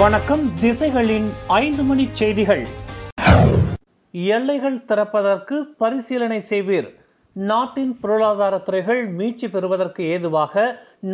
வணக்கம் திசைகளின் ஐந்து மணி செய்திகள் எல்லைகள் திறப்பதற்கு பரிசீலனை செய்வீர் நாட்டின் பொருளாதார துறைகள் மீட்சி பெறுவதற்கு ஏதுவாக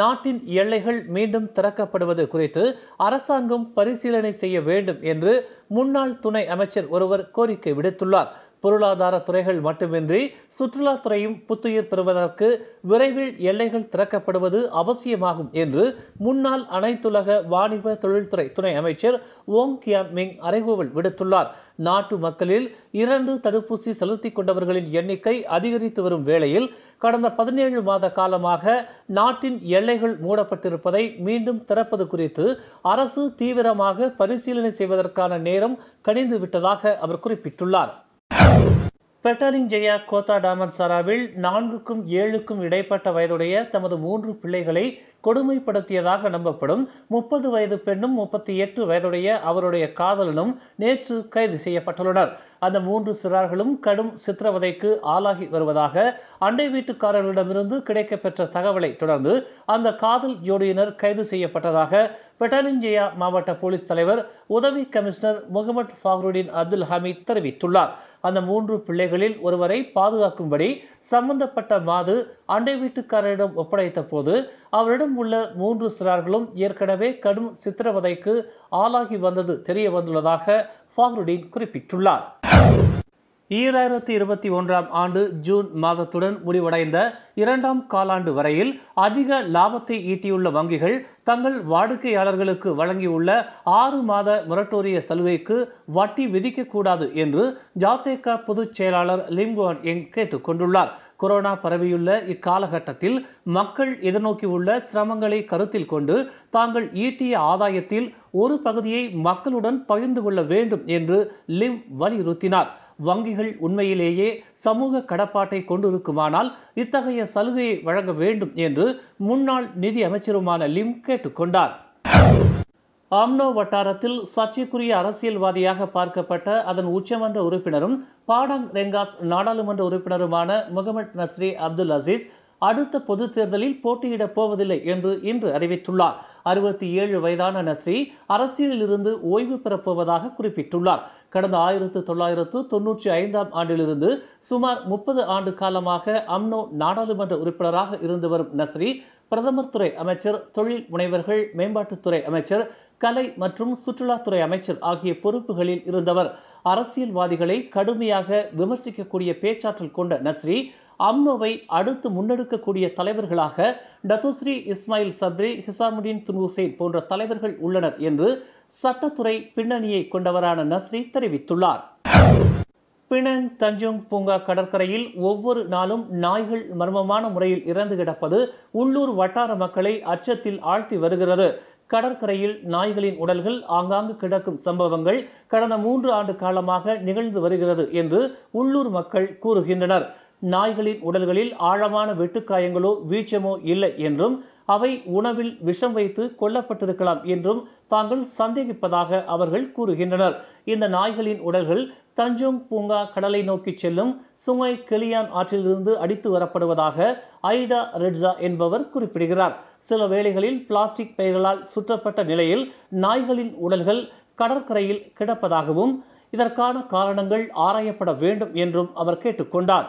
நாட்டின் எல்லைகள் மீண்டும் திறக்கப்படுவது குறித்து அரசாங்கம் பரிசீலனை செய்ய வேண்டும் என்று முன்னாள் துணை அமைச்சர் ஒருவர் கோரிக்கை விடுத்துள்ளார் பொருளாதார துறைகள் மட்டுமின்றி சுற்றுலா துறையும் புத்துயிர் பெறுவதற்கு விரைவில் எல்லைகள் திறக்கப்படுவது அவசியமாகும் என்று முன்னாள் அனைத்துலக வாணிப தொழில்துறை துணை அமைச்சர் ஓங் கியான் மிங் அறைகூவல் விடுத்துள்ளார் நாட்டு மக்களில் இரண்டு தடுப்பூசி செலுத்திக் கொண்டவர்களின் எண்ணிக்கை அதிகரித்து வரும் வேளையில் கடந்த பதினேழு மாத காலமாக நாட்டின் எல்லைகள் மூடப்பட்டிருப்பதை மீண்டும் திறப்பது குறித்து அரசு தீவிரமாக பரிசீலனை செய்வதற்கான நேரம் கணிந்துவிட்டதாக அவர் குறிப்பிட்டுள்ளார் பெட்டரிங் ஜெயா கோத்தா டாமன் சாராவில் நான்குக்கும் ஏழுக்கும் இடைப்பட்ட வயதுடைய தமது மூன்று பிள்ளைகளை கொடுமைப்படுத்தியதாக நம்பப்படும் முப்பது வயது பெண்ணும் முப்பத்தி எட்டு வயதுடைய அவருடைய காதலனும் நேற்று கைது செய்யப்பட்டுள்ளனர் அந்த மூன்று சிறார்களும் கடும் சித்திரவதைக்கு ஆளாகி வருவதாக அண்டை வீட்டுக்காரர்களிடமிருந்து கிடைக்கப்பெற்ற தகவலை தொடர்ந்து அந்த காதல் ஜோடியினர் கைது செய்யப்பட்டதாக பெட்டாலின்ஜியா மாவட்ட போலீஸ் தலைவர் உதவி commissioner Mohamad Fakhrudin Abdul Hamid தெரிவித்துள்ளார் அந்த மூன்று பிள்ளைகளில் ஒருவரை பாதுகாக்கும்படி சம்பந்தப்பட்ட மாது அண்டை வீட்டுக்காரரிடம் ஒப்படைத்த போது அவரிடம் உள்ள மூன்று சிறார்களும் ஏற்கனவே கடும் சித்திரவதைக்கு ஆளாகி வந்தது தெரிய வந்துள்ளதாக ஃபாக்ருடீன் குறிப்பிட்டுள்ளார் ஈராயிரத்தி இருபத்தி ஒன்றாம் ஆண்டு ஜூன் மாதத்துடன் முடிவடைந்த இரண்டாம் காலாண்டு வரையில் அதிக லாபத்தை ஈட்டியுள்ள வங்கிகள் தங்கள் வாடிக்கையாளர்களுக்கு வழங்கியுள்ள ஆறு மாத மொரட்டோரிய சலுகைக்கு வட்டி விதிக்கக்கூடாது என்று ஜாசேகா பொதுச் செயலாளர் லிம்குவான் எங் கேட்டுக் கொண்டுள்ளார் கொரோனா பரவியுள்ள இக்காலகட்டத்தில் மக்கள் எதிர்நோக்கியுள்ள சிரமங்களை கருத்தில் கொண்டு தாங்கள் ஈட்டிய ஆதாயத்தில் ஒரு பகுதியை மக்களுடன் பகிர்ந்து கொள்ள வேண்டும் என்று லிம் வலியுறுத்தினார் வங்கிகள் உண்மையிலேயே சமூக கடப்பாட்டை கொண்டிருக்குமானால் இத்தகைய சலுகையை வழங்க வேண்டும் என்று முன்னாள் நிதி அமைச்சருமான லிம் கேட்டுக்கொண்டார் ஆம்னோ வட்டாரத்தில் சர்ச்சைக்குரிய அரசியல்வாதியாக பார்க்கப்பட்ட அதன் உச்சமன்ற உறுப்பினரும் பாடாங் ரெங்காஸ் நாடாளுமன்ற உறுப்பினருமான முகமது நஸ்ரி அப்துல் அசீஸ் அடுத்த பொது தேர்தலில் போட்டியிடப் போவதில்லை என்று இன்று அறிவித்துள்ளார் அறுபத்தி ஏழு வயதான நஸ்ரி அரசியலிலிருந்து ஓய்வு பெறப்போவதாக குறிப்பிட்டுள்ளார் கடந்த ஆயிரத்து தொள்ளாயிரத்து தொன்னூற்றி ஐந்தாம் ஆண்டிலிருந்து சுமார் முப்பது ஆண்டு காலமாக அம்னோ நாடாளுமன்ற உறுப்பினராக இருந்து வரும் நஸ்ரி பிரதமர் துறை அமைச்சர் தொழில் முனைவர்கள் மேம்பாட்டுத்துறை அமைச்சர் கலை மற்றும் சுற்றுலாத்துறை அமைச்சர் ஆகிய பொறுப்புகளில் இருந்தவர் அரசியல்வாதிகளை கடுமையாக விமர்சிக்கக்கூடிய பேச்சாற்றல் கொண்ட நஸ்ரி அம்னோவை அடுத்து முன்னெடுக்கக்கூடிய தலைவர்களாக Datuk Seri Ismail Sabri Hishammuddin Tun Hussein போன்ற தலைவர்கள் உள்ளனர் என்று சட்டத்துறை பின்னணியை கொண்டவரான நஸ்ரி தெரிவித்துள்ளார் பிணன் தஞ்சோங் பூங்கா கடற்கரையில் ஒவ்வொரு நாளும் நாய்கள் மர்மமான முறையில் இறந்து கிடப்பது உள்ளூர் வட்டார மக்களை அச்சத்தில் ஆழ்த்தி வருகிறது கடற்கரையில் நாய்களின் உடல்கள் ஆங்காங்கு கிடக்கும் சம்பவங்கள் கடந்த மூன்று ஆண்டு காலமாக நிகழ்ந்து வருகிறது என்று உள்ளூர் மக்கள் கூறுகின்றனர் நாய்களின் உடல்களில் ஆழமான வெட்டுக்காயங்களோ வீச்சமோ இல்லை என்றும் அவை உணவில் விஷம் வைத்து கொல்லப்பட்டிருக்கலாம் என்றும் தாங்கள் சந்தேகிப்பதாக அவர்கள் கூறுகின்றனர் இந்த நாய்களின் உடல்கள் தஞ்சோங் பூங்கா கடலை நோக்கி செல்லும் சுங்கை கெலியான் ஆற்றிலிருந்து அடித்து வரப்படுவதாக ஐடா ரெட்ஸா என்பவர் குறிப்பிடுகிறார் சில வேளைகளில் பிளாஸ்டிக் பெயர்களால் சுற்றப்பட்ட நிலையில் நாய்களின் உடல்கள் கடற்கரையில் கிடப்பதாகவும் இதற்கான காரணங்கள் ஆராயப்பட வேண்டும் என்றும் அவர் கேட்டுக்கொண்டார்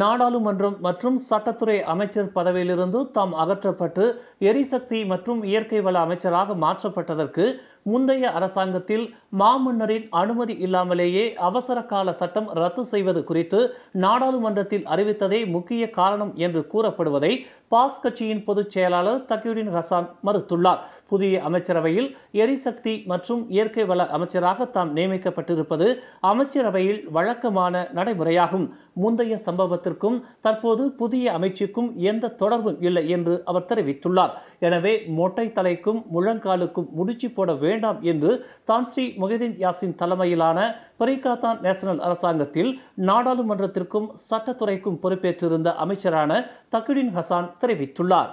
நாடாளுமன்றம் மற்றும் சட்டத்துறை அமைச்சர் பதவியிலிருந்து தாம் அகற்றப்பட்டு எரிசக்தி மற்றும் இயற்கை வள அமைச்சராக மாற்றப்பட்டதற்கு முந்தைய அரசாங்கத்தில் மாமன்னரின் அனுமதி இல்லாமலேயே அவசர கால சட்டம் ரத்து செய்வது குறித்து நாடாளுமன்றத்தில் அறிவித்ததே முக்கிய காரணம் என்று கூறப்படுவதை பாஸ் கட்சியின் பொதுச் செயலாளர் தக்கியுடின் ஹசான் மறுத்துள்ளார் புதிய அமைச்சரவையில் எரிசக்தி மற்றும் இயற்கை வள அமைச்சராக தாம் நியமிக்கப்பட்டிருப்பது அமைச்சரவையில் வழக்கமான நடைமுறையாகும் முந்தைய சம்பவத்திற்கும் தற்போது புதிய அமைச்சுக்கும் எந்த தொடர்பும் இல்லை என்று அவர் தெரிவித்துள்ளார் எனவே மொட்டை தலைக்கும் முழங்காலுக்கும் முடிச்சு போட வேண்டாம் என்று தான் ஸ்ரீ யாசின் தலைமையிலான பரிகாத்தான் நேஷனல் அரசாங்கத்தில் நாடாளுமன்றத்திற்கும் சட்டத்துறைக்கும் பொறுப்பேற்றிருந்த அமைச்சரான தக்குடின் ஹசான் தெரிவித்துள்ளார்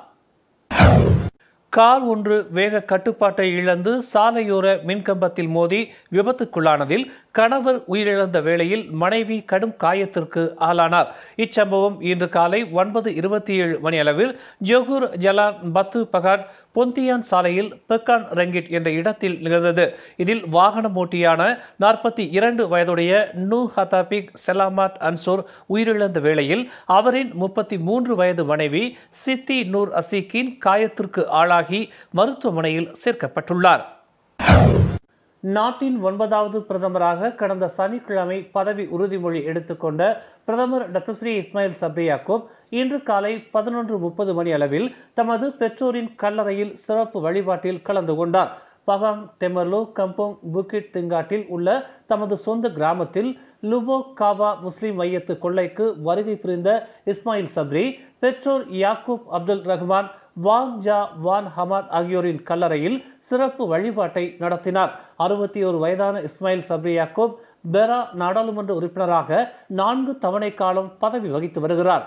கார் ஒன்று வேக கட்டுப்பாட்டை இழந்து சாலையோர மின்கம்பத்தில் மோதி விபத்துக்குள்ளானதில் கணவர் உயிரிழந்த வேளையில் மனைவி கடும் காயத்திற்கு ஆளானார் இச்சம்பவம் இன்று காலை ஒன்பது இருபத்தி ஏழு மணி அளவில் ஜொகூர் ஜலான் பத்து பகாட் பொந்தியான் சாலையில் பெக்கான் ரங்கிட் என்ற இடத்தில் நிகழ்ந்தது இதில் வாகனம் ஓட்டியான நாற்பத்தி இரண்டு வயதுடைய நூ ஹதாபிக் செலாமாட் அன்சோர் உயிரிழந்த வேளையில் அவரின் முப்பத்தி மூன்று வயது மனைவி சித்தி நூர் அசீக்கின் காயத்திற்கு ஆளாகி மருத்துவமனையில் சேர்க்கப்பட்டுள்ளார் நாட்டின் ஒன்பதாவது பிரதமராக கடந்த சனிக்கிழமை பதவி உறுதிமொழி எடுத்துக்கொண்ட பிரதமர் டத்தஸ்ரீ இஸ்மாயில் சப்ரியாக்கோப் இன்று காலை பதினொன்று முப்பது மணி அளவில் தமது பெற்றோரின் கல்லறையில் சிறப்பு வழிபாட்டில் கலந்து கொண்டார் பகாங் தெமர்லோ கம்போங் புக்கிட் திங்காட்டில் உள்ள தமது சொந்த கிராமத்தில் லுபோ காபா முஸ்லிம் மையத்து கொள்ளைக்கு வருகை புரிந்த இஸ்மாயில் சப்ரி பெற்றோர் Yaakob Abdul Rahman Wan Jah Wan Hamad ஆகியோரின் கல்லறையில் சிறப்பு வழிபாட்டை நடத்தினார் அறுபத்தி ஒரு வயதான இஸ்மாயில் சப்ரி யாக்கூப் பெரா நாடாளுமன்ற உறுப்பினராக நான்கு தவணை காலம் பதவி வகித்து வருகிறார்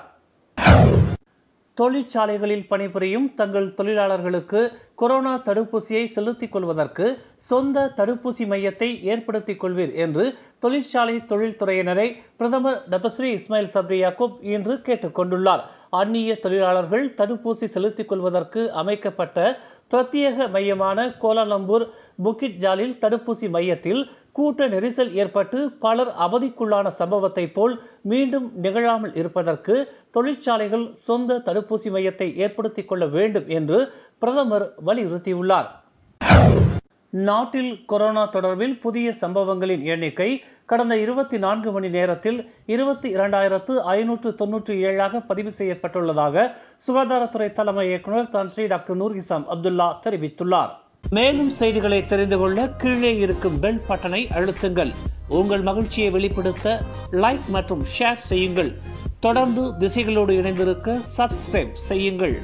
தொழிற்சாலைகளில் பணிபுரியும் தங்கள் தொழிலாளர்களுக்கு கொரோனா தடுப்பூசியை செலுத்திக் கொள்வதற்கு சொந்த தடுப்பூசி மையத்தை ஏற்படுத்திக் கொள்வீர் என்று தொழிற்சாலை தொழில்துறையினரை பிரதமர் டத்தஸ்ரீ இஸ்மாயில் சப்ரி யாக்கூப் இன்று கேட்டுக்கொண்டுள்ளார் அந்நிய தொழிலாளர்கள் தடுப்பூசி செலுத்திக் கொள்வதற்கு அமைக்கப்பட்ட பிரத்யேக மையமான கோலாலம்பூர் புக்கிட் ஜாலில் தடுப்பூசி மையத்தில் கூட்ட நெரிசல் ஏற்பட்டு பலர் அவதிக்குள்ளான சம்பவத்தை போல் மீண்டும் நிகழாமல் இருப்பதற்கு தொழிற்சாலைகள் சொந்த தடுப்பூசி மையத்தை ஏற்படுத்திக் கொள்ள வேண்டும் என்று பிரதமர் வலியுறுத்தியுள்ளார் நாட்டில் கொரோனா தொடர்பில் புதிய சம்பவங்களின் எண்ணிக்கை கடந்த இருபத்தி நான்கு மணி நேரத்தில் இருபத்தி இரண்டாயிரத்து ஐநூற்று தொன்னூற்றி ஏழாக பதிவு செய்யப்பட்டுள்ளதாக சுகாதாரத்துறை தலைமை இயக்குநர் Tan Sri doctor Noor Hisham Abdullah தெரிவித்துள்ளார் மேலும் செய்திகளை தெரிந்து கொள்ள கீழே இருக்கும் பெல் பட்டனை அழுத்துங்கள் உங்கள் மகிழ்ச்சியை வெளிப்படுத்த லைக் மற்றும் ஷேர் செய்யுங்கள் தொடர்ந்து திசைகளோடு இணைந்திருக்க சப்ஸ்கிரைப் செய்யுங்கள்